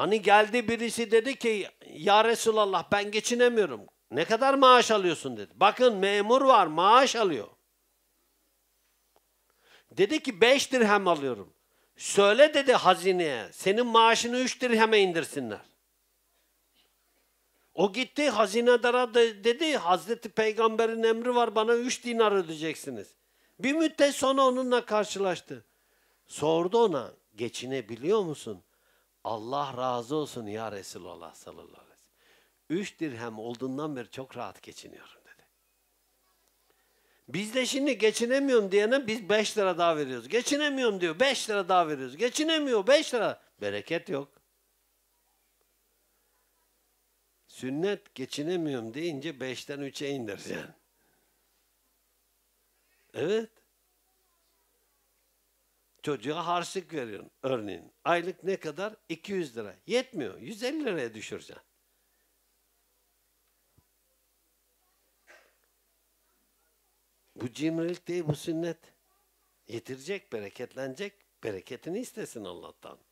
Hani geldi birisi dedi ki ya Resulallah ben geçinemiyorum. Ne kadar maaş alıyorsun dedi. Bakın memur var maaş alıyor. Dedi ki beş dirhem alıyorum. Söyle dedi hazineye senin maaşını üç dirheme indirsinler. O gitti hazinedara dedi Hazreti Peygamber'in emri var bana üç dinar ödeyeceksiniz. Bir müddet sonra onunla karşılaştı. Sordu ona geçinebiliyor musun? Allah razı olsun ya Resulallah sallallahu aleyhi ve sellem. Üç dirhem olduğundan beri çok rahat geçiniyorum dedi. Biz de şimdi geçinemiyorum diyene biz beş lira daha veriyoruz. Geçinemiyorum diyor beş lira daha veriyoruz. Geçinemiyor beş lira. Bereket yok. Sünnet geçinemiyorum deyince beşten üçe indir Evet. Çocuğa harçlık veriyorsun örneğin. Aylık ne kadar? 200 lira. Yetmiyor. 150 liraya düşüreceksin. Bu cimrilik değil, bu sünnet. Yetirecek, bereketlenecek. Bereketini istesin Allah'tan.